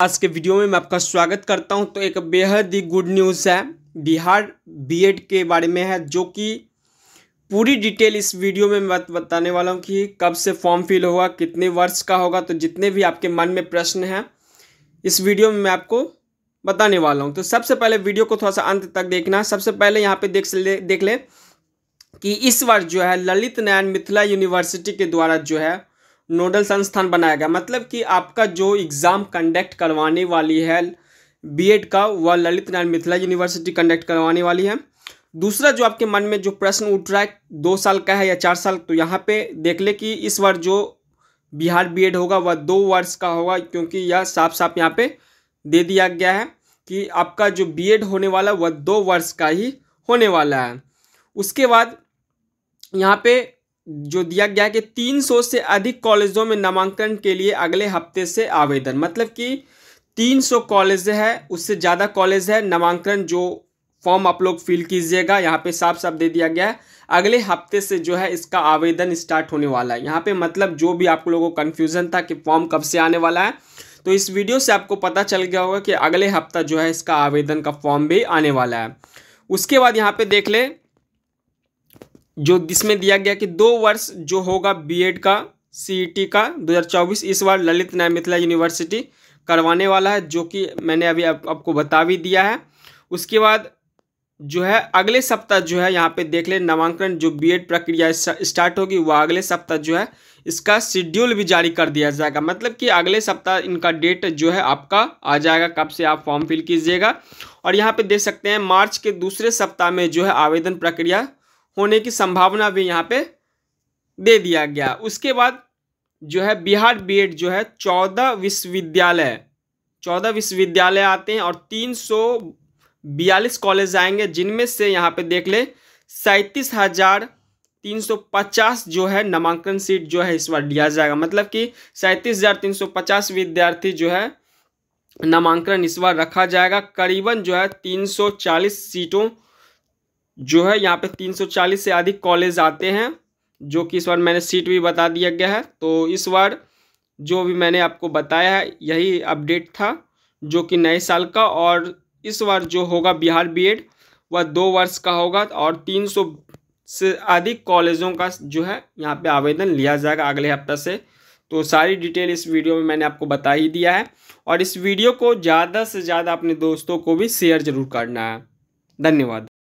आज के वीडियो में मैं आपका स्वागत करता हूं तो एक बेहद ही गुड न्यूज़ है बिहार बीएड के बारे में है जो कि पूरी डिटेल इस वीडियो में मैं बताने वाला हूं कि कब से फॉर्म फिल होगा कितने वर्ष का होगा तो जितने भी आपके मन में प्रश्न हैं इस वीडियो में मैं आपको बताने वाला हूँ तो सबसे पहले वीडियो को थोड़ा सा अंत तक देखना सबसे पहले यहाँ पे देख ले देख लें कि इस वर्ष जो है ललित नारायण मिथिला यूनिवर्सिटी के द्वारा जो है नोडल संस्थान बनाया गया मतलब कि आपका जो एग्ज़ाम कंडक्ट करवाने वाली है बीएड का वह ललित नारायण मिथिला यूनिवर्सिटी कंडक्ट करवाने वाली है दूसरा जो आपके मन में जो प्रश्न उठ रहा है दो साल का है या चार साल तो यहाँ पे देख ले कि इस बार जो बिहार बीएड होगा वह दो वर्ष का होगा क्योंकि यह साफ साफ यहाँ पे दे दिया गया है कि आपका जो बीएड होने वाला वह दो वर्ष का ही होने वाला है उसके बाद यहाँ पे जो दिया गया कि कि 300 से अधिक कॉलेजों में नामांकन के लिए अगले हफ्ते से आवेदन मतलब कि 300 कॉलेज है उससे ज़्यादा कॉलेज है नामांकन जो फॉर्म आप लोग फिल कीजिएगा यहाँ पे साफ साफ दे दिया गया है अगले हफ्ते से जो है इसका आवेदन स्टार्ट होने वाला है यहाँ पे मतलब जो भी आप लोगों को कन्फ्यूज़न था कि फॉर्म कब से आने वाला है तो इस वीडियो से आपको पता चल गया होगा कि अगले हफ्ता जो है इसका आवेदन का फॉर्म भी आने वाला है उसके बाद यहाँ पे देख ले जो जिसमें दिया गया कि दो वर्ष जो होगा बीएड का सी e का 2024 इस बार ललित न्याय मिथिला यूनिवर्सिटी करवाने वाला है जो कि मैंने अभी आप, आपको बता भी दिया है उसके बाद जो है अगले सप्ताह जो है यहाँ पे देख ले नामांकन जो बीएड प्रक्रिया स्टार्ट होगी वह अगले सप्ताह जो है इसका शेड्यूल भी जारी कर दिया जाएगा मतलब कि अगले सप्ताह इनका डेट जो है आपका आ जाएगा कब से आप फॉर्म फिल कीजिएगा और यहाँ पे देख सकते हैं मार्च के दूसरे सप्ताह में जो है आवेदन प्रक्रिया होने की संभावना भी यहाँ पे दे दिया गया उसके बाद जो है बिहार बीएड जो है चौदह विश्वविद्यालय चौदह विश्वविद्यालय आते हैं और तीन सौ बयालीस कॉलेज आएंगे जिनमें से यहाँ पे देख ले सैंतीस हजार तीन सौ पचास जो है नामांकन सीट जो है इस बार लिया जाएगा मतलब कि सैंतीस हजार तीन सौ पचास विद्यार्थी जो है नामांकन इस बार रखा जाएगा करीबन जो है तीन सौ चालीस सीटों जो है यहाँ पे 340 से अधिक कॉलेज आते हैं जो कि इस बार मैंने सीट भी बता दिया गया है तो इस बार जो भी मैंने आपको बताया है यही अपडेट था जो कि नए साल का और इस बार जो होगा बिहार बीएड वह दो वर्ष का होगा और 300 से अधिक कॉलेजों का जो है यहाँ पे आवेदन लिया जाएगा अगले हफ्ते से तो सारी डिटेल इस वीडियो में मैंने आपको बता ही दिया है और इस वीडियो को ज़्यादा से ज़्यादा अपने दोस्तों को भी शेयर ज़रूर करना है धन्यवाद